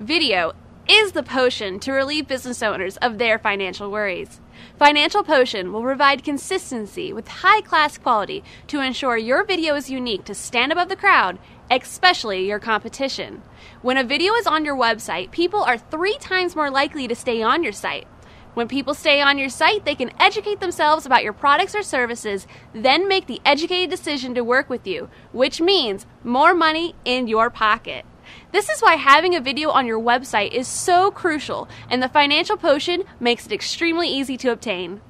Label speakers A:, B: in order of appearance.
A: Video is the potion to relieve business owners of their financial worries. Financial Potion will provide consistency with high class quality to ensure your video is unique to stand above the crowd, especially your competition. When a video is on your website, people are three times more likely to stay on your site. When people stay on your site, they can educate themselves about your products or services, then make the educated decision to work with you, which means more money in your pocket. This is why having a video on your website is so crucial, and the Financial Potion makes it extremely easy to obtain.